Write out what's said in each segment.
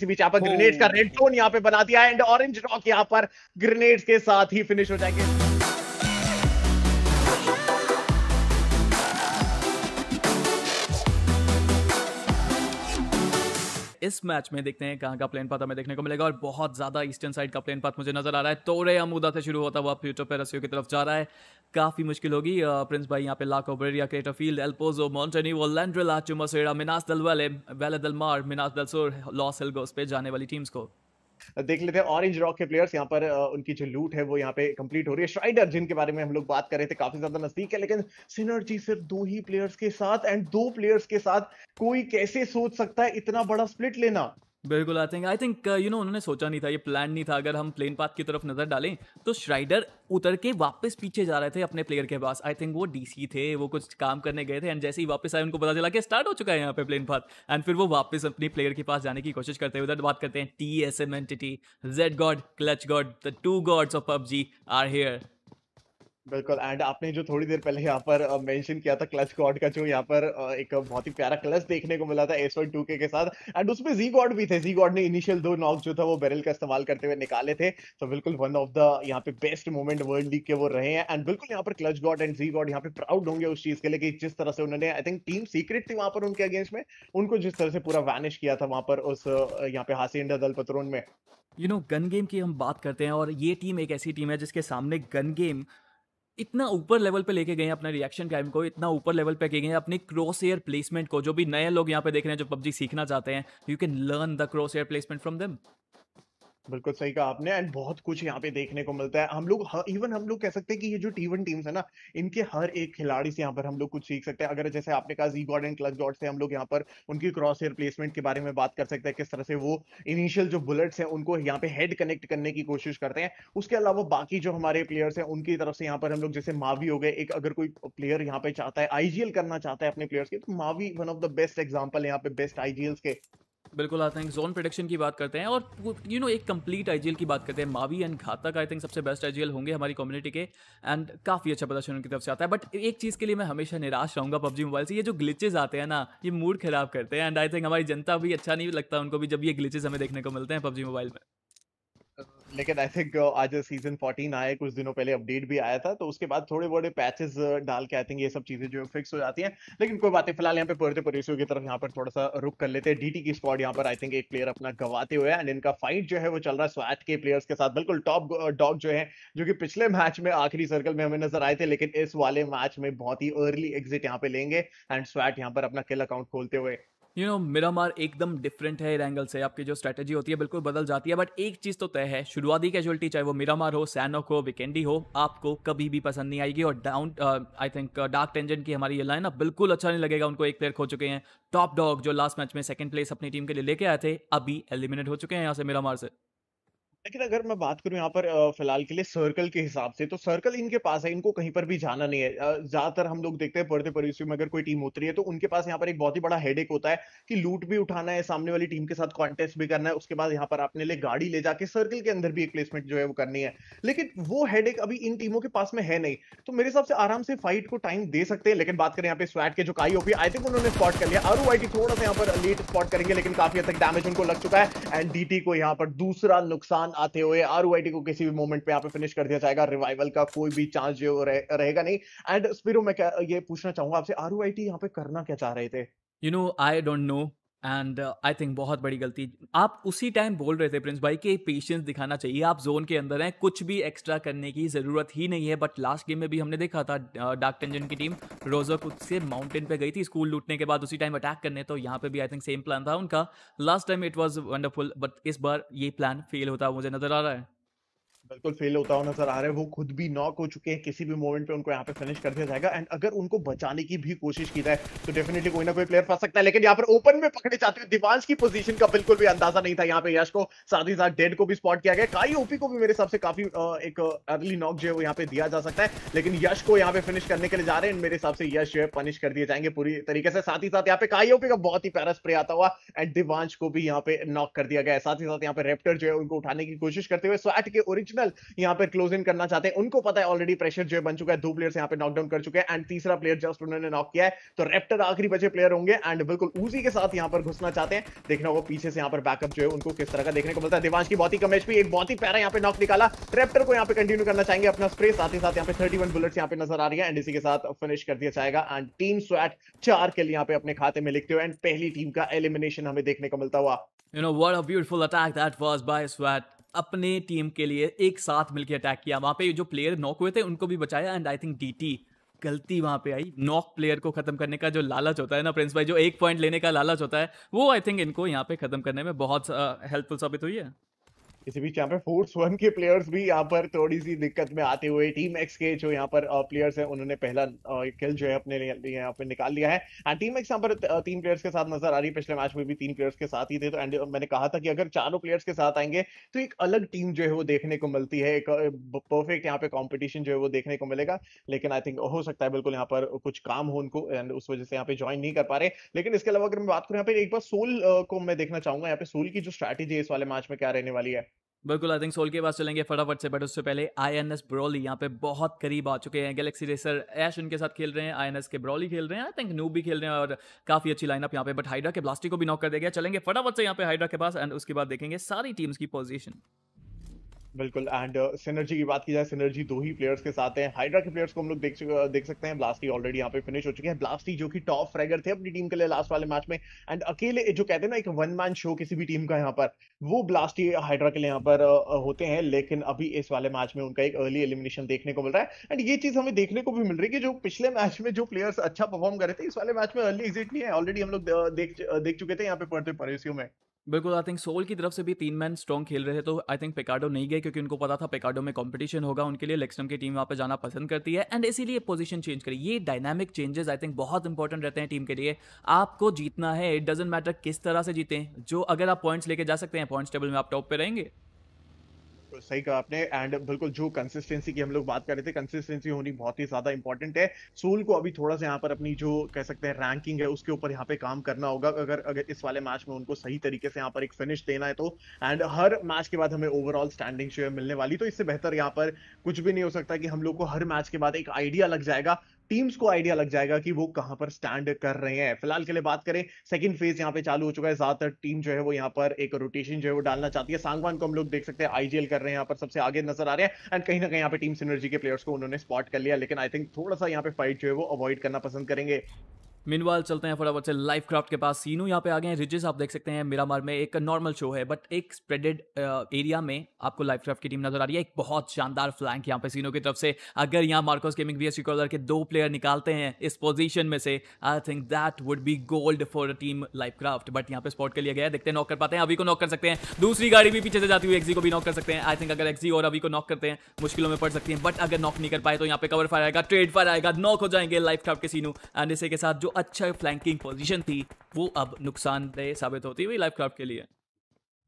इसी बीच यहाँ पर ग्रेनेड्स तो का रेड जोन यहाँ पे बना दिया एंड ऑरेंज रॉक यहाँ पर ग्रेनेड्स के साथ ही फिनिश हो जाएंगे इस मैच में देखते हैं कहाँ का प्लेन पाथ हमें देखने को मिलेगा और बहुत ज़्यादा ईस्टर्न साइड का प्लेन पाथ मुझे नजर आ रहा है तोरे अमूदा से शुरू होता हुआ फ्यूचर पर रसियों की तरफ जा रहा है काफ़ी मुश्किल होगी प्रिंस भाई यहाँ पे लाको बेरिया क्रेटर फील्ड एल्पोजो वो लैंड्रिला चुमसेरा मिनास दल वाले वेले दल मार मिनास दल दलसोर लॉस हिलगोस पे जाने वाली टीम्स को देख लेते हैं ऑरेंज रॉक के प्लेयर्स यहाँ पर उनकी जो लूट है वो यहाँ पे कंप्लीट हो रही है श्राइडर जिनके बारे में हम लोग बात कर रहे थे काफी ज्यादा नजदीक है लेकिन सिनर्जी सिर्फ दो ही प्लेयर्स के साथ एंड दो प्लेयर्स के साथ कोई कैसे सोच सकता है इतना बड़ा स्प्लिट लेना बिल्कुल I think I think you know उन्होंने सोचा नहीं था ये प्लान नहीं था अगर हम प्लेन पाथ की तरफ नज़र डालें तो श्राइडर उतर के वापस पीछे जा रहे थे अपने प्लेयर के पास आई थिंक वो डीसी थे वो कुछ काम करने गए थे एंड जैसे ही वापस आए उनको पता चला कि स्टार्ट हो चुका है यहाँ पे प्लेन पाथ एंड फिर वो वापस अपने प्लेयर के पास जाने की कोशिश करते हैं उधर बात करते हैं T S M N T T Z God Clutch God the two gods of PUBG are here बिल्कुल एंड आपने जो थोड़ी देर पहले यहाँ पर मेंशन किया था क्लच गॉड का जो यहाँ पर एक बहुत ही प्यारा क्लच देखने को मिला था एस वन टू के, साथ एंड उसमें जी गॉड भी थे जी गॉड ने इनिशियल दो नॉक जो था वो बैरल का इस्तेमाल करते हुए निकाले थे तो बिल्कुल वन ऑफ द यहाँ पे बेस्ट मोमेंट वर्ल्ड लीग के वो रहे हैं एंड बिल्कुल यहाँ पर Clutch God and G God यहाँ पे प्राउड होंगे उस चीज के लिए कि जिस तरह से उन्होंने आई थिंक टीम सीक्रेट थी वहां पर उनके अगेंस्ट में उनको जिस तरह से पूरा वैनिश किया था वहां पर उस यहाँ पे हासी हासीडा दल पत्रोन में यू नो गन गेम की हम बात करते हैं और ये टीम एक ऐसी टीम है जिसके सामने गन गेम इतना ऊपर लेवल पे लेके गए अपने रिएक्शन टाइम को इतना ऊपर लेवल पे गए अपनी क्रॉस एयर प्लेसमेंट को जो भी नए लोग यहाँ पे देख रहे हैं जो पबजी सीखना चाहते हैं you can learn the crosshair placement from them बिल्कुल सही कहा आपने एंड बहुत कुछ यहाँ पे देखने को मिलता है हम लोग इवन हम लोग कह सकते हैं कि ये जो टी वन टीम्स है ना इनके हर एक खिलाड़ी से यहाँ पर हम लोग कुछ सीख सकते हैं अगर जैसे आपने कहा G God and Clutch God से हम लोग यहाँ पर उनकी क्रॉस हेयर प्लेसमेंट के बारे में बात कर सकते हैं किस तरह से वो इनिशियल जो बुलेट्स हैं उनको यहाँ पे हेड कनेक्ट करने की कोशिश करते हैं उसके अलावा बाकी जो हमारे प्लेयर्स हैं उनकी तरफ से यहाँ पर हम लोग जैसे मावी हो गए एक अगर कोई प्लेयर यहाँ पे चाहता है आईजीएल करना चाहता है अपने प्लेयर्स के तो Mavi one of the best example है यहाँ पे बेस्ट आईजीएल्स के बिल्कुल आते हैं जोन प्रोडक्शन की बात करते हैं और यू you नो know, एक कंप्लीट आईजीएल की बात करते हैं Mavi and Ghatak I think सबसे बेस्ट आईजीएल होंगे हमारी कम्युनिटी के एंड काफ़ी अच्छा प्रदर्शन उनकी तरफ से आता है बट एक चीज़ के लिए मैं हमेशा निराश रहूँगा पबजी मोबाइल से ये जो ग्लिचेज आते हैं ना ये मूड खराब करते हैं एंड आई थिंक हमारी जनता भी अच्छा नहीं लगता उनको भी जब ये ग्लिचेज हमें देखने को मिलते हैं पबजी मोबाइल में लेकिन आई थिंक uh, आज सीजन 14 आए कुछ दिनों पहले अपडेट भी आया था तो उसके बाद थोड़े बड़े पैचेस uh, डाल के आई थिंक ये सब चीजें जो फिक्स हो जाती हैं लेकिन कोई बातें फिलहाल यहाँ पे पढ़ते पड़ोसियों की तरफ यहाँ पर थोड़ा सा रुक कर लेते हैं डीटी की स्पॉट यहाँ पर आई थिंक एक प्लेयर अपना गवाते हुए एंड इनका फाइट जो है वो चल रहा है स्वैट के प्लेयर्स के साथ बिल्कुल टॉप डॉग uh, जो है जो कि पिछले मैच में आखिरी सर्कल में हमें नजर आए थे लेकिन इस वाले मैच में बहुत ही अर्ली एग्जिट यहाँ पे लेंगे एंड स्वैट यहाँ पर अपना किल अकाउंट खोलते हुए यू नो मिरामार एकदम डिफरेंट है एंगल से आपकी जो स्ट्रैटेजी होती है बिल्कुल बदल जाती है बट एक चीज़ तो तय है शुरुआती कैजुअलिटी चाहे वो मिरामार हो सैनोक हो विकेंडी हो आपको कभी भी पसंद नहीं आएगी और down I think dark tangent की हमारी ये लाइन ना बिल्कुल अच्छा नहीं लगेगा उनको एक प्लेयर खो चुके हैं टॉप डॉग जो लास्ट मैच में सेकंड प्लेस अपनी टीम के लिए लेके आए थे अभी एलिमिनेट हो चुके हैं यहाँ से मिरामार से लेकिन अगर मैं बात करूं यहाँ पर फिलहाल के लिए सर्कल के हिसाब से तो सर्कल इनके पास है इनको कहीं पर भी जाना नहीं है ज्यादातर हम लोग देखते हैं पढ़ते परिसियों में अगर कोई टीम उतरी है तो उनके पास यहाँ पर एक बहुत ही बड़ा हेडेक होता है कि लूट भी उठाना है सामने वाली टीम के साथ कॉन्टेस्ट भी करना है उसके बाद यहाँ पर अपने लिए गाड़ी ले जाके सर्कल के अंदर भी एक प्लेसमेंट जो है वो करनी है लेकिन वो हेडेक अभी इन टीमों के पास में है नहीं तो मेरे हिसाब से आराम से फाइट को टाइम दे सकते हैं लेकिन बात करें यहाँ पे स्वैट के जो काई ओपी आई थिंक उन्होंने स्पॉट कर लिया आई थोड़ा सा यहाँ पर लेट स्पॉट करेंगे लेकिन काफी हद तक डैमेज उनको लग चुका है एंड डी को यहाँ पर दूसरा नुकसान आते हुए आर को किसी भी मोमेंट पे यहाँ पे फिनिश कर दिया जाएगा रिवाइवल का कोई भी चांस जो रहे, रहेगा नहीं एंड स्पिरो मैं क्या ये पूछना चाहूंगा आपसे आर यहाँ पे करना क्या चाह रहे थे you know I don't know and I think बहुत बड़ी गलती आप उसी टाइम बोल रहे थे प्रिंस भाई कि पेशेंस दिखाना चाहिए आप जोन के अंदर हैं कुछ भी एक्स्ट्रा करने की ज़रूरत ही नहीं है बट लास्ट गेम में भी हमने देखा था डार्क uh, टेंजन की टीम रोजो खुद से माउंटेन पे गई थी स्कूल लूटने के बाद उसी टाइम अटैक करने तो यहाँ पे भी आई थिंक सेम प्लान था उनका last time it was wonderful but इस बार ये प्लान फेल होता मुझे नजर आ रहा है बिल्कुल फेल होता हुआ नजर आ रहा है वो खुद भी नॉक हो चुके हैं किसी भी मोमेंट पे उनको यहाँ पे फिनिश कर दिया जाएगा एंड अगर उनको बचाने की भी कोशिश की जाए तो डेफिनेटली कोई ना कोई प्लेयर फंस सकता है लेकिन यहाँ पर ओपन में पकड़े जाते हुए दिवांश की पोजीशन का बिल्कुल भी अंदाजा नहीं था यहाँ पे यश को साथ ही साथ डेड को भी स्पॉट किया गया काई ओपी को भी मेरे हिसाब से काफी एक अर्ली नॉक जो है वो यहाँ पे दिया जा सकता है लेकिन यश को यहाँ पे फिनिश करने के लिए जा रहे हैं मेरे हिसाब से यश जो है पनिश कर दिए जाएंगे पूरी तरीके से साथ ही साथ यहाँ पे काई ओपी का बहुत ही प्यारा स्प्रे आता हुआ एंड दिवांश को भी यहाँ पे नॉक कर दिया गया साथ ही साथ यहाँ पे रेप्टर जो है उनको उठाने की कोशिश करते हुए स्वैट के ओरिजिन एडिशनल यहाँ पर क्लोज इन करना चाहते हैं उनको पता है ऑलरेडी प्रेशर जो है बन चुका है दो प्लेयर्स यहाँ पे नॉकडाउन कर चुके हैं एंड तीसरा प्लेयर जस्ट उन्होंने नॉक किया है तो रेप्टर आखिरी बचे प्लेयर होंगे एंड बिल्कुल उसी के साथ यहाँ पर घुसना चाहते हैं देखना होगा पीछे से यहाँ पर बैकअप जो है उनको किस तरह का देखने को मिलता है दिवांश की बहुत ही कमेश भी एक बहुत ही प्यारा यहाँ पे नॉक निकाला रेप्टर को यहाँ पे कंटिन्यू करना चाहेंगे अपना स्प्रे साथ ही साथ यहाँ पे थर्टी वन बुलेट्स यहाँ पे नजर आ रही है एंड इसी के साथ फिनिश कर दिया जाएगा एंड टीम स्वैट चार के लिए यहाँ पे अपने खाते में लिखते हो एंड पहली टीम का एलिमिनेशन हमें देखने को मिलता हुआ You know, what a beautiful attack that was by Swat. अपने टीम के लिए एक साथ मिलकर अटैक किया वहां पे जो प्लेयर नॉक हुए थे उनको भी बचाया एंड आई थिंक डीटी गलती वहां पे आई नॉक प्लेयर को खत्म करने का जो लालच होता है ना प्रिंस भाई जो एक पॉइंट लेने का लालच होता है वो आई थिंक इनको यहाँ पे खत्म करने में बहुत हेल्पफुल साबित हुई है किसी भी यहाँ पे फोर्स वन के प्लेयर्स भी यहाँ पर थोड़ी सी दिक्कत में आते हुए टीम एक्स के जो यहाँ पर प्लेयर्स हैं उन्होंने पहला किल जो है अपने यहाँ पे निकाल लिया है एंड टीम एक्स यहाँ पर तीन प्लेयर्स के साथ नजर आ रही है पिछले मैच में भी तीन प्लेयर्स के साथ ही थे तो एंड मैंने कहा था कि अगर चारों प्लेयर्स के साथ आएंगे तो एक अलग टीम जो है वो देखने को मिलती है एक परफेक्ट यहाँ पे कॉम्पिटिशन जो है वो देखने को मिलेगा लेकिन आई थिंक हो सकता है बिल्कुल यहाँ पर कुछ काम हो उनको एंड उस वजह से यहाँ पे ज्वाइन नहीं कर पा रहे लेकिन इसके अलावा अगर मैं बात करूँ यहाँ पे एक बार सोल को मैं देखना चाहूंगा यहाँ पे सोल की जो स्ट्रैटेजी है इस वाले मैच में क्या रहने वाली है बिल्कुल आई थिंक सोल के पास चलेंगे फटाफट से बट उससे पहले आई एन एस ब्रॉली यहाँ पे बहुत करीब आ चुके हैं गैलेक्सी रेसर एश उनके साथ खेल रहे हैं आई एन एस के ब्रॉली खेल रहे हैं आई थिंक नू भी खेल रहे हैं और काफी अच्छी लाइनअप यहाँ पे बट हाइड्रा के ब्लास्टिक को भी नॉक कर दिया गया चलेंगे फटाफट से यहाँ पे हाइड्रा के पास एंड उसके बाद देखेंगे सारी टीम्स की पोजिशन बिल्कुल एंड सिनर्जी uh, की बात की जाए सिनर्जी दो ही प्लेयर्स के साथ हैं हाइड्रा के प्लेयर्स को हम लोग देख देख सकते हैं ब्लास्टी ऑलरेडी यहाँ पे फिनिश हो चुके हैं ब्लास्टी जो कि टॉप फ्रैगर थे अपनी टीम के लिए लास्ट वाले मैच में एंड अकेले जो कहते हैं ना एक वन मैन शो किसी भी टीम का यहाँ पर वो ब्लास्टी हाइड्रा के लिए यहाँ पर uh, होते हैं लेकिन अभी इस वाले मैच में उनका एक अर्ली एलिमिनेशन देखने को मिल रहा है एंड ये चीज हमें देखने को भी मिल रही है कि जो पिछले मैच में जो प्लेयर्स अच्छा परफॉर्म कर रहे थे इस वाले मैच में अर्ली एग्जिट नहीं है ऑलरेडी हम लोग uh, देख देख चुके थे यहाँ पे पढ़ते परेसियो में बिल्कुल आई थिंक सोल की तरफ से भी तीन मैन स्ट्रॉन्ग खेल रहे थे तो आई थिंक पिकाडो नहीं गए क्योंकि उनको पता था पिकाडो में कंपटीशन होगा उनके लिए लेक्सटम की टीम वहाँ पे जाना पसंद करती है एंड इसीलिए पोजीशन चेंज करी ये डायनामिक चेंजेस आई थिंक बहुत इंपॉर्टेंट रहते हैं टीम के लिए आपको जीतना है इट डजेंट मैटर किस तरह से जीते जो अगर आप पॉइंट्स लेके जा सकते हैं पॉइंट्स टेबल में आप टॉप पर रहेंगे बिल्कुल सही कहा आपने एंड बिल्कुल जो कंसिस्टेंसी की हम लोग बात कर रहे थे कंसिस्टेंसी होनी बहुत ही ज्यादा इंपॉर्टेंट है सोल को अभी थोड़ा सा यहाँ पर अपनी जो कह सकते हैं रैंकिंग है उसके ऊपर यहाँ पे काम करना होगा अगर अगर इस वाले मैच में उनको सही तरीके से यहाँ पर एक फिनिश देना है तो एंड हर मैच के बाद हमें ओवरऑल स्टैंडिंग शेयर मिलने वाली तो इससे बेहतर यहाँ पर कुछ भी नहीं हो सकता कि हम लोग को हर मैच के बाद एक आइडिया लग जाएगा टीम्स को आइडिया लग जाएगा कि वो कहां पर स्टैंड कर रहे हैं फिलहाल के लिए बात करें सेकंड फेज यहाँ पे चालू हो चुका है ज्यादातर टीम जो है वो यहाँ पर एक रोटेशन जो है वो डालना चाहती है सांगवान को हम लोग देख सकते हैं आईजीएल कर रहे हैं यहाँ पर सबसे आगे नजर आ रहे हैं एंड कहीं ना कहीं यहाँ पे टीम सिनर्जी के प्लेयर्स को उन्होंने स्पॉट कर लिया लेकिन आई थिंक थोड़ा सा यहाँ पे फाइट जो है वो अवॉइड करना पसंद करेंगे मिनवाल चलते हैं फटाफट से लाइफ क्राफ्ट के पास सीनू यहाँ पे आ गए हैं रिजेस आप देख सकते हैं मेरा मार में एक नॉर्मल शो है बट एक स्प्रेडेड एरिया में आपको लाइफ क्राफ्ट की टीम नजर आ रही है एक बहुत शानदार फ्लैंक यहाँ पे सीनो की तरफ से अगर यहाँ मार्कोस गेमिंग वीएस कॉलर के दो प्लेयर निकालते हैं इस पोजिशन में से I think that would be gold for team life craft but यहाँ पे स्पॉट के लिए गया देखते हैं नॉक कर पाते हैं अभी को नॉक कर सकते हैं दूसरी गाड़ी भी पीछे से जाती हुई एक्जी को भी नॉक कर सकते हैं आई थिंक अगर एक्जी और अभी को नॉक करते हैं मुश्किलों में पड़ सकती है बट अगर नॉक नहीं कर पाए तो यहाँ पे कवर फायर आएगा ट्रेड फायर आएगा नॉक हो जाएंगे लाइफ क्राफ्ट के सीनू एंड इसी के साथ जो अच्छा फ्लैंकिंग पोजीशन थी वो अब नुकसानदेह साबित होती हुई लाइफ क्राफ्ट के लिए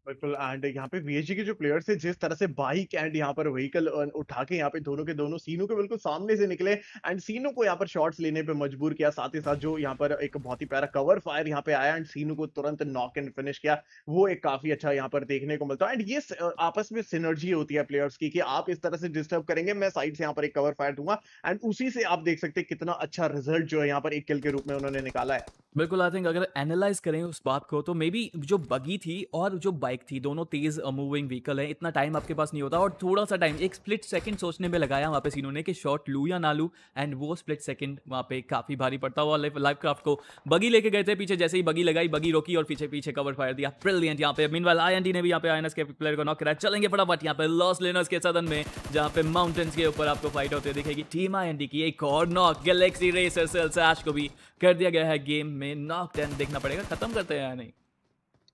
बिल्कुल एंड यहाँ पे वीएचजी के जो प्लेयर्स है जिस तरह से बाइक एंड यहाँ पर व्हीकल उठा के यहाँ पे दोनों के दोनों सीनों के बिल्कुल सामने से निकले एंड सीनों को यहाँ पर शॉट्स लेने पे मजबूर किया साथ ही साथ जो यहाँ पर एक बहुत ही प्यारा कवर फायर यहाँ पे आया एंड सीनू को तुरंत नॉक एंड फिनिश किया वो एक काफी अच्छा यहाँ पर देखने को मिलता है एंड ये आपस में सिनर्जी होती है प्लेयर्स की कि आप इस तरह से डिस्टर्ब करेंगे मैं साइड से यहाँ पर एक कवर फायर दूंगा एंड उसी से आप देख सकते कितना अच्छा रिजल्ट जो है यहाँ पर एक किल के रूप में उन्होंने निकाला है बिल्कुल आई थिंक अगर एनालाइज करें उस बात को तो मे बी जो बगी थी और जो बाइक बाइक थी दोनों तेज मूविंग व्हीकल है इतना टाइम आपके पास नहीं होता और थोड़ा सा टाइम एक स्प्लिट सेकंड सोचने में लगाया वहाँ पे सीनों ने कि शॉट लू या ना लू एंड वो स्प्लिट सेकंड वहाँ पे काफ़ी भारी पड़ता हुआ लाइफ क्राफ्ट को बगी लेके गए थे पीछे जैसे ही बगी लगाई बगी रोकी और पीछे पीछे कवर फायर दिया ब्रिलियंट यहाँ पे मीन वाल आई ने भी यहाँ पे आई के प्लेयर को नॉक कराया चलेंगे फटाफट यहाँ पे लॉस लेनर्स के सदन में जहाँ पे माउंटेन्स के ऊपर आपको फाइट होते दिखेगी टीम आई की एक और नॉक गैलेक्सी रेसर सेल्स को भी कर दिया गया है गेम में नॉक टेन देखना पड़ेगा खत्म करते हैं या नहीं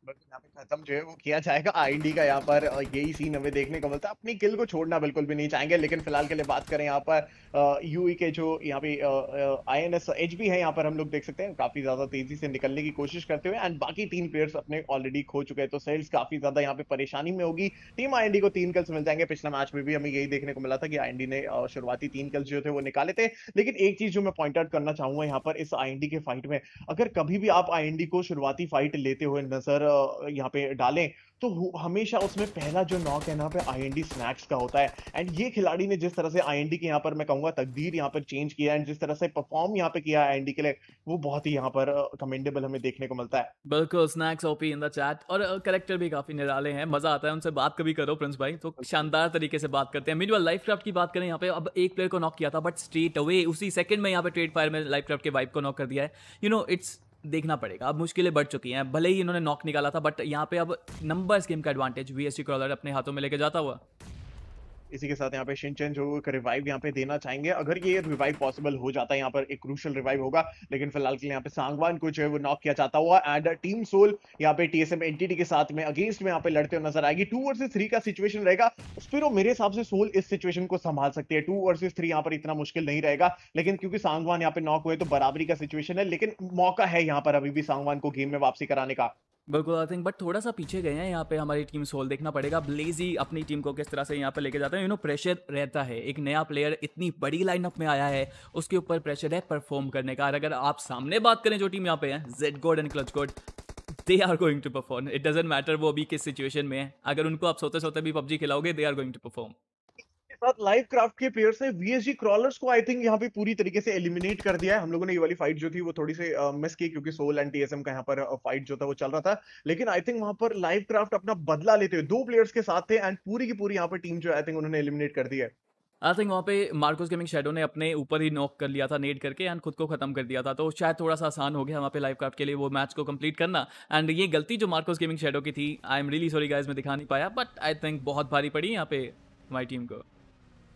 बस यहाँ पे खत्म जो है वो किया जाएगा आईडी का यहाँ पर यही सीन हमें देखने को मिलता है अपनी किल को छोड़ना बिल्कुल भी नहीं चाहेंगे लेकिन फिलहाल के लिए बात करें यहाँ पर यूई e के जो यहाँ पे आई एन एस एच भी है यहाँ पर हम लोग देख सकते हैं काफी ज्यादा तेजी से निकलने की कोशिश करते हुए एंड बाकी तीन प्लेयर्स अपने ऑलरेडी खो चुके हैं तो सेल्स काफी ज्यादा यहाँ पे परेशानी में होगी टीम आई को तीन कल्स मिल जाएंगे पिछले मैच में भी हमें यही देखने को मिला था कि आई ने शुरुआती तीन कल्स जो थे वो निकाले थे लेकिन एक चीज जो मैं पॉइंट आउट करना चाहूंगा यहाँ पर इस आई के फाइट में अगर कभी भी आप आई को शुरुआती फाइट लेते हुए नजर यहाँ पे डालें तो हमेशा उसमें पहला जो नॉक है ना पे आईएनडी स्नैक्स का होता है एंड ये खिलाड़ी ने जिस तरह से आईएनडी के यहाँ पर मैं कहूंगा तकदीर यहाँ पर चेंज किया एंड जिस तरह से परफॉर्म यहाँ पे किया आईएनडी के लिए वो बहुत ही यहाँ पर कमेंडेबल हमें देखने को मिलता है बिल्कुल snacks OP in the chat और करेक्टर भी काफी निराले हैं मजा आता है उनसे बात कभी करो प्रिंस भाई तो शानदार तरीके से बात करते हैं मीनवा लाइफ क्राफ्ट की बात करें यहाँ पे अब एक प्लेयर को नॉक किया था बट स्ट्रेट अवे उसी सेकंड में यहाँ पे ट्रेड फायर में लाइफ क्राफ्ट के वाइप को नॉक कर दिया है यू नो इट्स देखना पड़ेगा अब मुश्किलें बढ़ चुकी हैं भले ही इन्होंने नॉक निकाला था बट यहाँ पे अब नंबर गेम का एडवांटेज वी एस क्रॉलर अपने हाथों में लेके जाता हुआ इसी के साथ यहाँ पे शिनचैन जो एक रिवाइव यहाँ पे देना चाहेंगे अगर ये रिवाइव पॉसिबल हो जाता है यहाँ पर एक क्रूशल रिवाइव होगा लेकिन फिलहाल के लिए यहाँ पे सांगवान को जो है वो नॉक किया जाता हुआ एंड टीम सोल यहाँ पे टीएसएम एनटीटी के साथ में अगेंस्ट में यहाँ पे लड़ते हुए नजर आएगी टू वर्सेज थ्री का सिचुएशन रहेगा फिर मेरे हिसाब से सोल इस सिचुएशन को संभाल सकती है टू वर्सेज थ्री यहाँ पर इतना मुश्किल नहीं रहेगा लेकिन क्योंकि सांगवान यहाँ पे नॉक हुए तो बराबरी का सिचुएशन है लेकिन मौका है यहाँ पर अभी भी सांगवान को गेम में वापसी कराने का बिल्कुल आई थिंक बट थोड़ा सा पीछे गए हैं यहाँ पे हमारी टीम सोल देखना पड़ेगा ब्लेजी अपनी टीम को किस तरह से यहाँ पे लेके जाता है यू नो प्रेशर रहता है एक नया प्लेयर इतनी बड़ी लाइनअप में आया है उसके ऊपर प्रेशर है परफॉर्म करने का और अगर आप सामने बात करें जो टीम यहाँ पे है जेड गोड and Clutch God they are going to perform it doesn't matter वो अभी किस सिचुएशन में है अगर उनको आप सोते सोते भी पबजी खिलाओगे they are going to perform के साथ लाइव क्राफ्ट के पेयर से वीएसजी क्रॉलर्स को आई थिंक यहाँ पे पूरी तरीके से एलिमिनेट कर दिया है हम लोगों ने ये वाली फाइट जो थी वो थोड़ी से मिस की क्योंकि सोल एंड टीएसएम का यहाँ पर फाइट जो था वो चल रहा था लेकिन आई थिंक वहां पर लाइव क्राफ्ट अपना बदला लेते हुए दो प्लेयर्स के साथ थे एंड पूरी की पूरी यहाँ पर टीम जो आई थिंक उन्होंने एलिमिनेट कर दी है आई थिंक वहाँ पे मार्कोस गेमिंग शेडो ने अपने ऊपर ही नॉक कर लिया था नेट करके एंड खुद को खत्म कर दिया था तो शायद थोड़ा सा आसान हो गया वहाँ पे लाइव क्राफ्ट के लिए वो मैच को कंप्लीट करना एंड ये गलती जो मार्कोस गेमिंग शेडो की थी I am really sorry guys मैं दिखा नहीं पाया बट आई थिंक बहुत भारी पड़ी यहाँ पे हमारी टीम को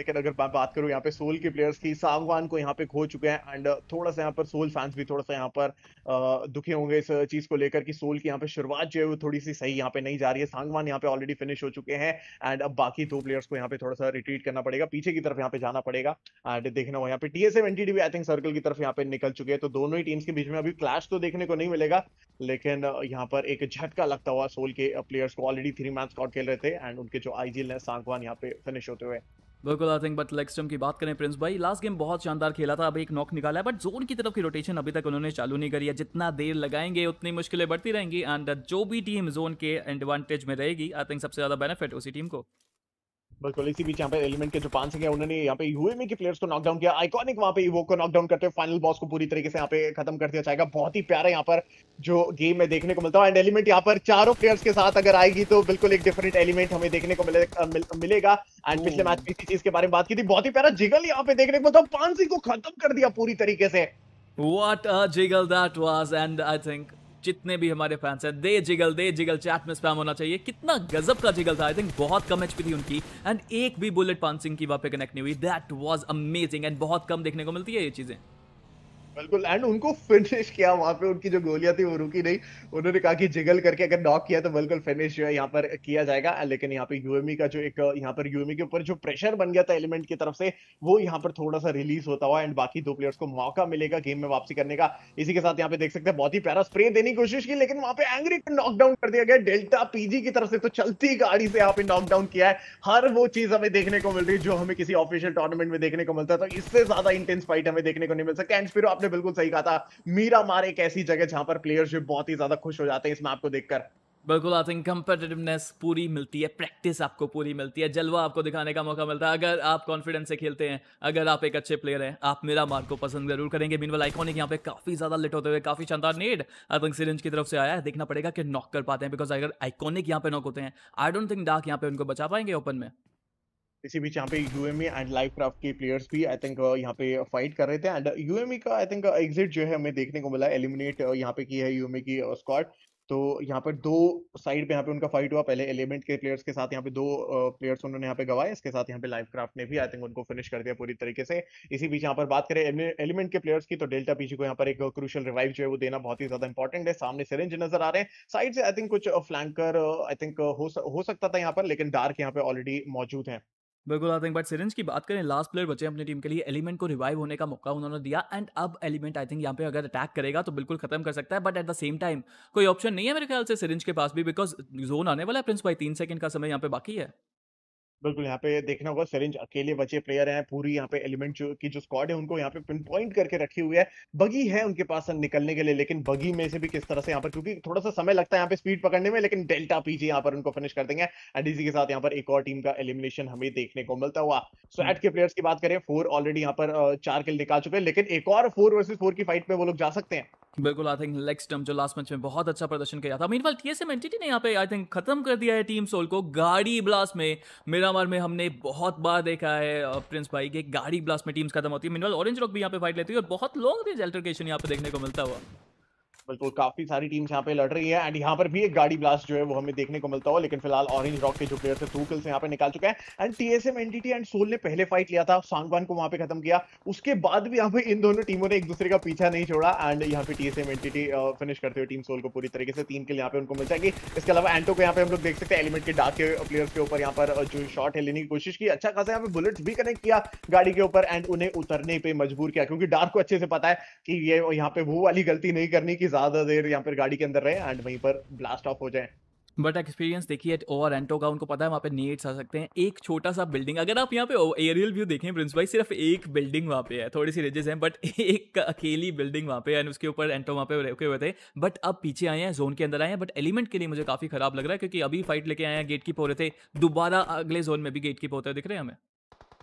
लेकिन अगर मैं बात करूं यहाँ पे सोल के प्लेयर्स की सागवान को यहाँ पे खो चुके हैं एंड थोड़ा सा यहाँ पर सोल फैंस भी थोड़ा सा यहाँ पर दुखी होंगे इस चीज को लेकर कि सोल की यहाँ पे शुरुआत जो है वो थोड़ी सी सही यहाँ पे नहीं जा रही है सांगवान यहाँ पे ऑलरेडी फिनिश हो चुके हैं एंड अब बाकी दो प्लेयर्स को यहाँ पे थोड़ा सा रिट्रीट करना पड़ेगा पीछे की तरफ यहाँ पे जाना पड़ेगा एंड देखना हो यहाँ पे टीएसएम एन भी आई थिंक सर्कल की तरफ यहाँ पे निकल चुके हैं तो दोनों ही टीम्स के बीच में अभी क्लैश तो देखने को नहीं मिलेगा लेकिन यहाँ पर एक झटका लगता हुआ सोल के प्लेयर्स को ऑलरेडी थ्री मैच स्कॉट खेल रहे थे एंड उनके जो आईजीएल है सांगवान यहाँ पे फिनिश होते हुए बिल्कुल थिंग बट लेक्स्ट की बात करें प्रिंस भाई लास्ट गेम बहुत शानदार खेला था अब एक नॉक निकाला है बट जोन की तरफ की रोटेशन अभी तक उन्होंने चालू नहीं करी है जितना देर लगाएंगे उतनी मुश्किलें बढ़ती रहेंगी एंड जो भी टीम जोन के एडवांटेज में रहेगी आई थिंक सबसे ज़्यादा बेनिफिट उसी टीम को बिल्कुल इसी बीच यहाँ पे एलिमेंट के जो पांच सिंह है उन्होंने यहाँ पे यूएमए के प्लेयर्स को नॉकडाउन किया आइकॉनिक वहाँ पे वो को नॉकडाउन करते हुए फाइनल बॉस को पूरी तरीके से यहाँ पे खत्म कर दिया जाएगा बहुत ही प्यारा यहाँ पर जो गेम में देखने को मिलता है एंड एलिमेंट यहाँ पर चारों प्लेयर्स के साथ अगर आएगी तो बिल्कुल एक डिफरेंट एलिमेंट हमें देखने को मिले, मिल, मिलेगा एंड पिछले मैच में इसी चीज के बारे में बात की थी बहुत ही प्यारा जिगल यहाँ पे देखने को मिलता है पांच सिंह को खत्म कर दिया पूरी तरीके से What a jiggle that was, and I think जितने भी हमारे फैंस हैं दे जिगल दे जिगल चैट में स्पैम होना चाहिए कितना गजब का जिगल था आई थिंक बहुत कम एचपी थी उनकी एंड एक भी बुलेट पांसिंग की वहां पे कनेक्ट नहीं हुई दैट वॉज अमेजिंग एंड बहुत कम देखने को मिलती है ये चीज़ें बिल्कुल एंड उनको फिनिश किया वहां पे उनकी जो गोलियां थी वो रुकी नहीं उन्होंने कहा कि जिगल करके अगर नॉक किया तो बिल्कुल फिनिश जो है यहाँ पर किया जाएगा लेकिन यहाँ पे यूएमई e का जो एक यहाँ पर यूएमई e के ऊपर जो प्रेशर बन गया था एलिमेंट की तरफ से वो यहाँ पर थोड़ा सा रिलीज होता हुआ एंड बाकी दो प्लेयर्स को मौका मिलेगा गेम में वापसी करने का इसी के साथ यहाँ पे देख सकते हैं बहुत ही प्यारा स्प्रे देने की कोशिश की लेकिन वहां पे एंग्री को नॉकडाउन कर दिया गया डेल्टा पीजी की तरफ से तो चलती गाड़ी से यहाँ पे नॉकडाउन किया है हर वो चीज हमें देखने को मिल रही है जो हमें किसी ऑफिशियल टूर्नामेंट में देखने को मिलता है तो इससे ज्यादा इंटेंस फाइट हमें देखने को नहीं मिल सकता एंड फिर आप आपने बिल्कुल सही कहा था मीरा मार एक ऐसी जगह जहां पर प्लेयरशिप बहुत ही ज्यादा खुश हो जाते हैं इस मैप को देखकर बिल्कुल आई थिंक कंपेटिटिवनेस पूरी मिलती है प्रैक्टिस आपको पूरी मिलती है जलवा आपको दिखाने का मौका मिलता है अगर आप कॉन्फिडेंस से खेलते हैं अगर आप एक अच्छे प्लेयर हैं आप मेरा मार्क को पसंद जरूर करेंगे मीनवल आइकॉनिक यहाँ पे काफी ज्यादा लिट होते हुए काफी शानदार नेड आई थिंक सिरिंज की तरफ से आया है देखना पड़ेगा कि नॉक कर पाते हैं बिकॉज अगर आइकॉनिक यहाँ पे नॉक होते हैं आई डोंट थिंक डार्क यहाँ पे उनको बचा पाएंगे ओपन में इसी बीच यहाँ पे यूएमई एंड लाइफ क्राफ्ट के प्लेयर्स भी आई थिंक यहाँ पे फाइट कर रहे थे एंड यूएमई uh, का आई थिंक एग्जिट जो है हमें देखने को मिला एलिमिनेट uh, यहाँ पे की है यूएमई की स्क्वाड uh, तो यहाँ पर दो साइड पे यहाँ पे उनका फाइट हुआ पहले एलिमेंट के प्लेयर्स के साथ यहाँ पे दो प्लेयर्स उन्होंने यहाँ पे गवाए इसके साथ यहाँ पे लाइफ क्राफ्ट ने भी आई थिंक उनको फिनिश कर दिया पूरी तरीके से इसी बीच यहाँ पर बात करें एलिमेंट के प्लेयर्स की तो डेल्टा पीजी को यहाँ पर एक क्रूशल रिवाइव जो है वो देना बहुत ही ज्यादा इंपॉर्टेंट है सामने सिरेंज नजर आ रहे हैं साइड से आई थिंक कुछ फ्लैंकर आई थिंक हो, हो सकता था यहाँ पर लेकिन डार्क यहाँ पे ऑलरेडी मौजूद है बिल्कुल आई थिंक बट सिरिंज की बात करें लास्ट प्लेयर बचे अपनी टीम के लिए एलिमेंट को रिवाइव होने का मौका उन्होंने दिया एंड अब एलिमेंट आई थिंक यहाँ पे अगर अटैक करेगा तो बिल्कुल खत्म कर सकता है but at the same time कोई ऑप्शन नहीं है मेरे ख्याल से सिरिंज के पास भी बिकॉज जोन आने वाला है प्रिंस भाई तीन सेकंड का समय यहाँ पे बाकी है बिल्कुल यहाँ पे देखना होगा सरिंज अकेले बचे प्लेयर हैं पूरी यहाँ पे एलिमेंट जो की जो स्क्वाड है उनको यहाँ पे पिन पॉइंट करके रखी हुई है बगी है उनके पास निकलने के लिए लेकिन बगी में से भी किस तरह से यहाँ पर क्योंकि थोड़ा सा समय लगता है यहाँ पे स्पीड पकड़ने में लेकिन डेल्टा पीजे यहाँ पर उनको फिनिश कर देंगे एंड इसी के साथ यहाँ पर एक और टीम का एलिमिनेशन हमें देखने को मिलता हुआ सो एट हम्म। के प्लेयर्स की बात करें फोर ऑलरेडी यहाँ पर चार किल निकाल चुके हैं लेकिन एक और फोर वर्सेज फोर की फाइट में वो लोग जा सकते हैं बिल्कुल आई थिंक लेक्स टर्म जो लास्ट मैच में बहुत अच्छा प्रदर्शन किया था मीन टीएसएम एंटिटी ने यहाँ पे आई थिंक खत्म कर दिया है टीम सोल को गाड़ी ब्लास्ट में मेरामार में हमने बहुत बार देखा है प्रिंस भाई के गाड़ी ब्लास्ट में टीम्स खत्म होती है मीन ऑरेंज रॉक भी यहाँ पे फाइट लेती है और बहुत लॉन्ग रेंज अल्टरकेशन यहाँ पे देखने को मिलता हुआ तो काफी सारी टीम्स यहाँ पे लड़ रही है एंड यहाँ पर भी एक गाड़ी ब्लास्ट जो है वो हमें देखने को मिलता हुआ लेकिन फिलहाल ऑरेंज रॉक के जो प्लेयर थे टू किल्स यहाँ पे निकाल चुके हैं and TSM Entity and Soul ने पहले फाइट लिया था सांगवान को वहां पे खत्म किया उसके बाद भी यहाँ पे इन दोनों टीमों ने एक दूसरे का पीछा नहीं छोड़ा एंड यहाँ पे टीएसएम टी फिनिश करते हुए टीम सोल को पूरी तरीके से तीन किल यहाँ पे उनको मिल जाएगी इसके अलावा एंटो को यहाँ पे हम लोग देख सकते हैं एलिमेंट के डाक के प्लेयर्स के ऊपर यहाँ पर जो शॉट है लेने की कोशिश की अच्छा खासा यहाँ पे बुलेट्स भी कनेक्ट किया गाड़ी के ऊपर एंड उन्हें उतरने पर मजबूर किया क्योंकि डार्क को अच्छे से पता है कि ये यहाँ पे वो वाली गलती नहीं करनी की ज्यादा देर यहाँ पर गाड़ी के अंदर रहे एंड वहीं पर ब्लास्ट ऑफ हो जाए बट एक्सपीरियंस देखिए और एंटो का उनको पता है वहाँ पे नेट्स आ सकते हैं एक छोटा सा बिल्डिंग अगर आप यहाँ पे एरियल व्यू देखें प्रिंस भाई सिर्फ एक बिल्डिंग वहाँ पे है थोड़ी सी रिजेस हैं बट एक अकेली बिल्डिंग वहाँ पे एंड उसके ऊपर एंटो वहाँ पे रुके हुए थे बट अब पीछे आए हैं जोन के अंदर आए हैं बट एलिमेंट के लिए मुझे काफी खराब लग रहा है क्योंकि अभी फाइट लेके आए हैं गेट कीप हो रहे थे दोबारा अगले जोन में भी गेट कीप होते दिख रहे हैं हमें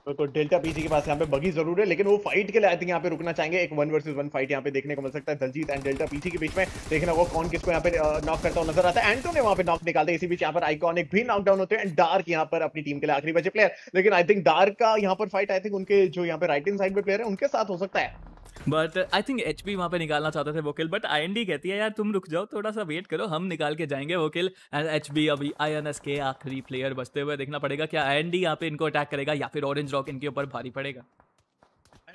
बिल्कुल तो, तो डेल्टा पीजी के पास यहाँ पे बगी जरूर है लेकिन वो फाइट के लिए आई थिंक यहाँ पे रुकना चाहेंगे एक वन वर्सेस वन फाइट यहाँ पे देखने को मिल सकता है दलजीत एंड डेल्टा पीजी के बीच में देखना होगा कौन किसको यहाँ पे नॉक करता हुआ नजर आता है एंटो ने वहाँ पे नॉक निकालते इसी बीच यहाँ पर आइकॉनिक भी नॉक डाउन होते हैं एंड डार्क यहाँ पर अपनी टीम के लिए आखिरी बचे प्लेयर लेकिन आई थिंक डार्क का यहाँ पर फाइट आई थिंक उनके जो यहाँ पे राइट एंड साइड में प्लेयर है उनके साथ हो सकता है but I think H P वहाँ पे निकालना चाहते थे वो kill but I N D कहती है यार तुम रुक जाओ थोड़ा सा वेट करो हम निकाल के जाएंगे वो किल एंड एच बी अभी आई एन एस के आखिरी प्लेयर बचते हुए देखना पड़ेगा क्या आई एन डी यहाँ पे इनको अटैक करेगा या फिर ऑरेंज रॉक इनके ऊपर भारी पड़ेगा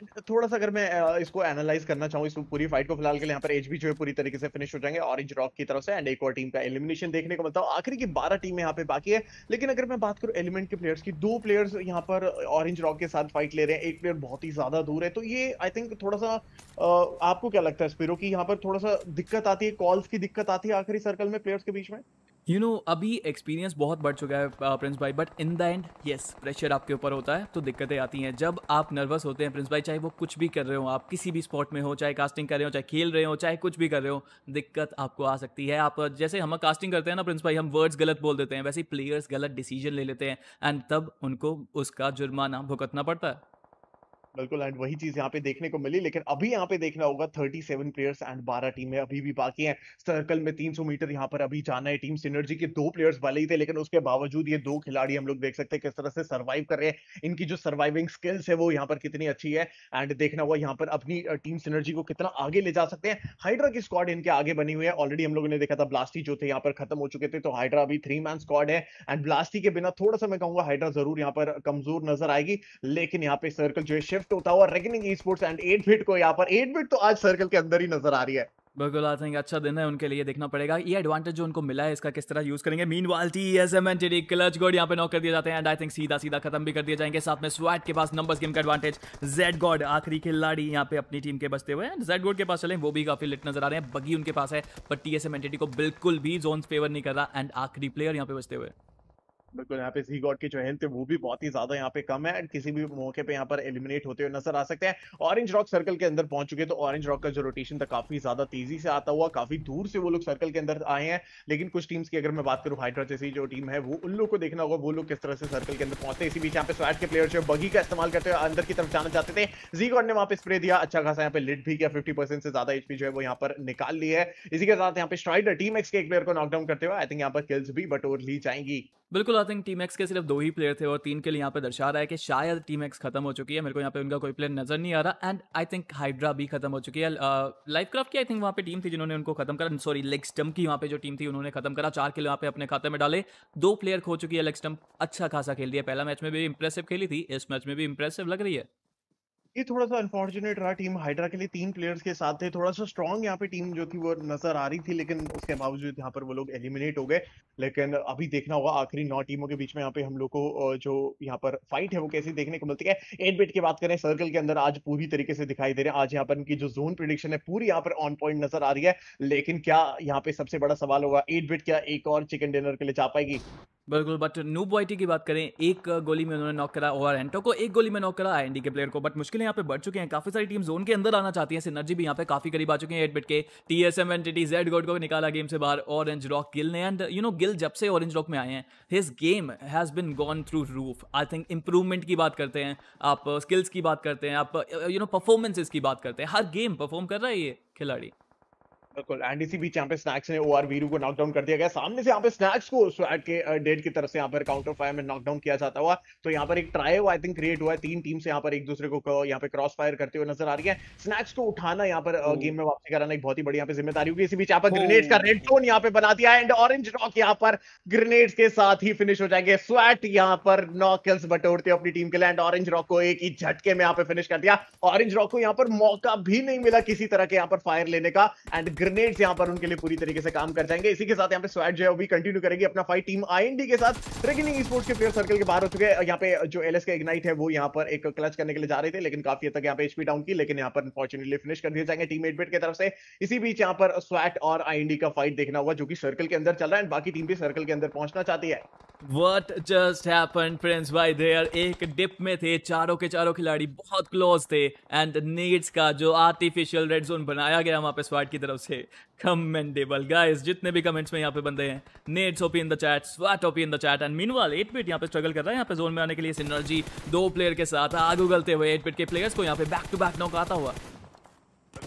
थोड़ा सा अगर मैं इसको एनालाइज करना चाहूँ इस पूरी फाइट को फिलहाल के लिए यहाँ पर एच भी जो है पूरी तरीके से फिनिश हो जाएंगे ऑरेंज रॉक की तरफ से एंड एक और टीम का एलिमिनेशन देखने को मिलता है आखिर की बारह टीम यहाँ पे बाकी है लेकिन अगर मैं बात करूँ एलिमेंट के प्लेयर्स की दो प्लेयर्स यहाँ पर ऑरेंज रॉक के साथ फाइट ले रहे हैं एक प्लेयर बहुत ही ज्यादा दूर है तो ये आई थिंक थोड़ा सा आपको क्या लगता है स्पीरो की यहाँ पर थोड़ा सा दिक्कत आती है कॉल्स की दिक्कत आती है आखिरी सर्कल में प्लेयर्स के बीच में यू you नो know, अभी एक्सपीरियंस बहुत बढ़ चुका है प्रिंस भाई but in the end yes pressure आपके ऊपर होता है तो दिक्कतें आती हैं जब आप नर्वस होते हैं प्रिंस भाई चाहे वो कुछ भी कर रहे हो आप किसी भी स्पॉट में हो चाहे कास्टिंग कर रहे हो चाहे खेल रहे हो चाहे कुछ भी कर रहे हो दिक्कत आपको आ सकती है आप जैसे हम कास्टिंग करते हैं ना प्रिंस भाई हम वर्ड्स गलत बोल देते हैं वैसे प्लेयर्स गलत डिसीजन ले लेते हैं एंड तब उनको उसका जुर्माना भुगतना पड़ता है बिल्कुल एंड वही चीज यहाँ पे देखने को मिली लेकिन अभी यहाँ पे देखना होगा थर्टी सेवन प्लेयर्स एंड बारह टीमें अभी भी बाकी हैं सर्कल में तीन सौ मीटर यहाँ पर अभी जाना है टीम सिनर्जी के दो प्लेयर्स भले ही थे लेकिन उसके बावजूद ये दो खिलाड़ी हम लोग देख सकते हैं किस तरह से सर्वाइव कर रहे हैं इनकी जो सर्वाइविंग स्किल्स है वो यहाँ पर कितनी अच्छी है एंड देखना हुआ यहाँ पर अपनी टीम सिनर्जी को कितना आगे ले जा सकते हैं हाइड्रा की स्क्वाड इनके आगे बनी हुई है ऑलरेडी हम लोगों ने देखा था ब्लास्टी जो थे यहाँ पर खत्म हो चुके थे तो हाइड्रा अभी थ्री मैन स्क्वाड है एंड ब्लास्टी के बिना थोड़ा सा मैं कहूंगा हाइड्रा जरूर यहाँ पर कमजोर नजर आएगी लेकिन यहाँ पे सर्कल जो है शिफ्ट होता हुआ Reckoning e sports and eight bit को यहाँ पर एट बिट तो आज सर्कल के अंदर ही नजर आ रही है बिल्कुल आई थिंक अच्छा दिन है उनके लिए देखना पड़ेगा ये एडवांटेज जो उनको मिला है इसका किस तरह यूज करेंगे Meanwall T S M N T clutch god यहाँ पे नॉक कर दिए जाते हैं एंड आई थिंक सीधा सीधा खत्म भी कर दिए जाएंगे साथ में स्वैट के पास नंबर्स गेम का एडवांटेज जेड गॉड आखिरी खिलाड़ी यहाँ पे अपनी टीम के बचते हुए एंड जेड गॉड के पास चले वो भी काफी लिट नजर आ रहे हैं बगी उनके पास है पर T S M N T को बिल्कुल भी जोन फेवर नहीं कर रहा एंड आखिरी प्लेयर यहाँ पे बचते हुए बिल्कुल यहाँ पे जी गॉड के जो हेल्थ है वो भी बहुत ही ज्यादा यहाँ पे कम है एंड किसी भी मौके पे यहाँ पर एलिमिनेट होते हुए नजर आ सकते हैं ऑरेंज रॉक सर्कल के अंदर पहुंच चुके तो ऑरेंज रॉक का जो रोटेशन था काफी ज्यादा तेजी से आता हुआ काफी दूर से वो लोग सर्कल के अंदर आए हैं लेकिन कुछ टीम्स की अगर मैं बात करूँ हाइड्रा जैसी जो टीम है वो उन लोग को देखना होगा वो लोग किस तरह से सर्कल के अंदर पहुंचते इसी बीच यहाँ पे स्वैट के प्लेयर जो बगी का इस्तेमाल करते हुए अंदर की तरफ जाना चाहते थे जी गॉड ने वहाँ पे स्प्रे दिया अच्छा खासा यहाँ पे लिट भी किया फिफ्टी से ज्यादा एचपी जो है वो यहाँ पर निकाल ली है इसी के साथ यहाँ पे स्ट्राइडर टीम एक्स के एक प्लेयर को नॉकडाउन करते हुए आई थिंक यहाँ पर किल्स भी बटोर ली जाएंगी बिल्कुल आई थिंक टीम एक्स के सिर्फ दो ही प्लेयर थे और तीन के लिए यहाँ पे दर्शा रहा है कि शायद टीम एक्स खत्म हो चुकी है मेरे को यहाँ पे उनका कोई प्लेयर नजर नहीं आ रहा एंड आई थिंक हाइड्रा भी खत्म हो चुकी है लाइफ क्राफ्ट की आई थिंक वहाँ पे टीम थी जिन्होंने उनको खत्म करा सॉरी लेग स्टम्प की वहाँ पे जो टीम थी उन्होंने खत्म करा चार किलो वहाँ पे अपने खाते में डाले दो प्लेयर खो चुकी है लेग स्टम्प अच्छा खासा खेल दिया पहला मैच में भी इंप्रेसिव खेली थी इस मैच में भी इंप्रेसिव लग रही है ये थोड़ा सा अनफॉर्चुनेट रहा टीम हाइड्रा के लिए तीन प्लेयर्स के साथ थे थोड़ा सा स्ट्रॉन्ग यहाँ पे टीम जो थी वो नजर आ रही थी लेकिन उसके बावजूद यहाँ पर वो लोग एलिमिनेट हो गए लेकिन अभी देखना होगा आखिरी नौ टीमों के बीच में यहाँ पे हम लोग को जो यहाँ पर फाइट है वो कैसी देखने को मिलती है एट बेट की बात करें सर्कल के अंदर आज पूरी तरीके से दिखाई दे रहे हैं आज यहाँ पर इनकी जो जोन प्रिडिक्शन है पूरी यहाँ पर ऑन पॉइंट नजर आ रही है लेकिन क्या यहाँ पे सबसे बड़ा सवाल होगा एट बेट क्या एक और चिकन डिनर के लिए जा पाएगी बिल्कुल बट न्यू बॉयटी की बात करें एक गोली में उन्होंने नॉक करा और एंटो को एक गोली में नॉक करा आई के प्लेयर को बट मुश्किलें यहाँ पे बढ़ चुके हैं काफी सारी टीम जोन के अंदर आना चाहती है सिनर्जी भी यहाँ पे काफी करीब आ चुके हैं एट बिट के T S M N T Z god को निकाला गेम से बाहर ऑरेंज रॉक गिल ने एंड यू नो गिल जब से ऑरेंज रॉक में आए हैं his game has been gone through roof I think improvement की बात करते हैं आप स्किल्स की बात करते हैं आप यू नो परफॉर्मेंसेज की बात करते हैं हर गेम परफॉर्म कर रहा है ये खिलाड़ी बिल्कुल एंड इसी बीच यहाँ पे स्नैक्स ने ओआर वीरू को नॉकडाउन कर दिया गया सामने से यहाँ पे स्नैक्स को स्वैट के डेड uh, की तरफ से यहाँ पर काउंटर फायर में नॉकडाउन किया जाता हुआ तो यहाँ पर एक ट्राई आई थिंक क्रिएट हुआ है तीन टीम से यहाँ पर एक दूसरे को uh, यहाँ पे क्रॉस फायर करते हुए नजर आ रही है स्नैक्स को उठाना यहाँ पर गेम uh, oh. में वापसी कराना एक बहुत ही बड़ी यहाँ पे जिम्मेदारी होगी इसी बीच यहाँ पर ग्रेनेड oh. का रेड जोन यहाँ पे बना दिया एंड ऑरेंज रॉक यहाँ पर ग्रेनेड के साथ ही फिनिश हो जाएंगे स्वैट यहाँ पर नॉकल्स बटोरते अपनी टीम के लिए एंड ऑरेंज रॉक को एक ही झटके में यहाँ पे फिनिश कर दिया ऑरेंज रॉक को यहाँ पर मौका भी नहीं मिला किसी तरह के यहाँ पर फायर लेने का एंड ग्रेनेड्स यहाँ पर उनके लिए पूरी तरीके से काम कर जाएंगे इसी के साथ यहाँ पे स्वैट जो है वो भी कंटिन्यू करेगी अपना फाइट टीम आई के साथ रेगनिंग स्पोर्ट्स के प्लेयर सर्कल के बाहर हो चुके हैं यहाँ पे जो एल का इग्नाइट है वो यहाँ पर एक क्लच करने के लिए जा रहे थे लेकिन काफी हद तक यहाँ पे एचपी डाउन की लेकिन यहाँ पर अनफॉर्चुनेटली फिनिश कर दिए जाएंगे टीम एडमिट की तरफ से इसी बीच यहाँ पर स्वैट और आई का फाइट देखना हुआ जो कि सर्कल के अंदर चल रहा है बाकी टीम भी सर्कल के अंदर पहुंचना चाहती है What just happened, friends? they are? एक डिप में थे चारों के चारों खिलाड़ी बहुत क्लोज थे एंड नीड्स का जो आर्टिफिशियल रेड जोन बनाया गया वहां पे स्वाट की तरफ से अच्छे कमेंडेबल गाइस जितने भी कमेंट्स में यहाँ पे बंदे हैं Nets OP in the chat Swat OP in the chat and Meanwall 8 bit यहाँ पे स्ट्रगल कर रहा है यहाँ पे जोन में आने के लिए सिनर्जी दो प्लेयर के साथ आग उगलते हुए 8 बिट के प्लेयर्स को यहाँ पे बैक टू बैक नॉक आता हुआ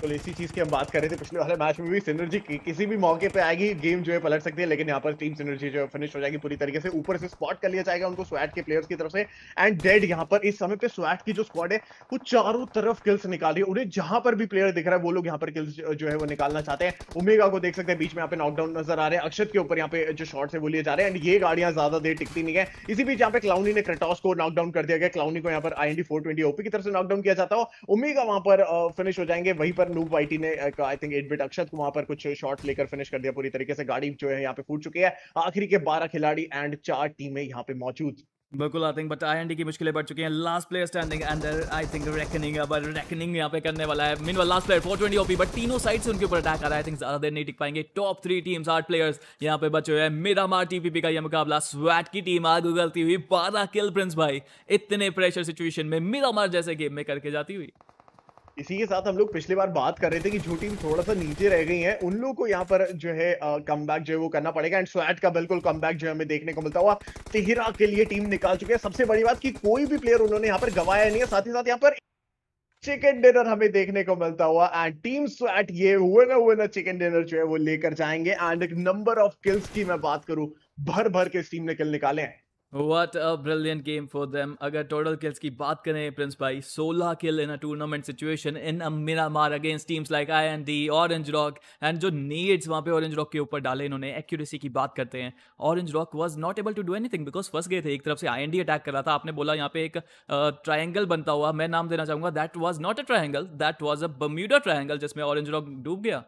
बिल्कुल तो इसी चीज की हम बात कर रहे थे पिछले वाले मैच में भी सिनर्जी कि, किसी भी मौके पे आएगी गेम जो है पलट सकती है लेकिन यहाँ पर टीम सिनर्जी जो है फिनिश हो जाएगी पूरी तरीके से ऊपर से स्पॉट कर लिया जाएगा उनको स्वैट के प्लेयर्स की तरफ से एंड डेड यहाँ पर इस समय पे स्वैट की जो स्क्वाड है वो चारों तरफ किल्स निकाल रही है उन्हें जहां पर भी प्लेयर दिख रहा है वो लोग यहाँ पर किल्स जो है वो निकालना चाहते हैं उमेगा को देख सकते हैं बीच में यहाँ पे नॉकडाउन नजर आ रहे हैं अक्षत के ऊपर यहाँ पे जो शॉट्स है वो लिए जा रहे हैं एंड ये गाड़ियां ज्यादा देर टिकती नहीं है इसी बीच यहाँ पे क्लाउनी ने क्रेटॉस को नॉकडाउन कर दिया गया क्लाउनी को यहाँ पर I N D four twenty OP की तरफ से नॉकडाउन किया जाता है उमेगा वहां पर फिनिश हो जाएंगे वहीं पर पर नूब वाइटी ने I think eight bit Akshat को वहां पर कुछ शॉट लेकर फिनिश कर दिया पूरी तरीके से गाड़ी जो है यहाँ पे फूट चुकी है आखिरी के बारह खिलाड़ी एंड चार टीमें यहाँ पे मौजूद बिल्कुल आई थिंक बट आई की मुश्किलें बढ़ चुकी हैं लास्ट प्लेयर स्टैंडिंग अंदर आई थिंक रेकनिंग अब रेकनिंग यहाँ पे करने वाला है mean last player four twenty OP but तीनों साइड से उनके ऊपर अटैक आ रहा है आई थिंक ज्यादा देर नहीं टिक पाएंगे टॉप थ्री टीम्स आठ प्लेयर्स यहाँ पे बचे हुए हैं मेरा मार टीपीपी का यह मुकाबला स्वैट की टीम आग उगलती हुई बारह किल प्रिंस भाई इतने प्रेशर सिचुएशन में मेरा मार जैसे गेम में करके जाती हुई इसी के साथ हम लोग पिछली बार बात कर रहे थे कि जो टीम थोड़ा सा नीचे रह गई है उन लोगों को यहाँ पर जो है कम बैक जो है वो करना पड़ेगा एंड स्वैट का बिल्कुल कम बैक जो है हमें देखने को मिलता हुआ तिहरा के लिए टीम निकाल चुके हैं सबसे बड़ी बात की कोई भी प्लेयर उन्होंने यहाँ पर गवाया नहीं है साथ ही साथ यहाँ पर चिकन डिनर हमें देखने को मिलता हुआ एंड टीम स्वैट ये हुए ना हुए ना चिकन डिनर जो है वो लेकर जाएंगे एंड नंबर ऑफ किल्स की मैं बात करूं भर भर के इस टीम ने किल निकाले हैं What a brilliant game for them. अगर टोटल किल्स की बात करें प्रिंस भाई 16 kill in a tournament situation in a Miramar against teams like I N D Orange Rock and जो नीड्स वहाँ पे ऑरेंज रॉक के ऊपर डाले इन्होंने एक्यूरेसी की बात करते हैं Orange Rock was not able to do thing because फंस गए थे एक तरफ से आई अटैक कर रहा था आपने बोला यहाँ पे एक ट्राइंगल uh, बनता हुआ मैं नाम देना चाहूँगा that was not a triangle that was a Bermuda triangle जिसमें ऑरेंज रॉक डूब गया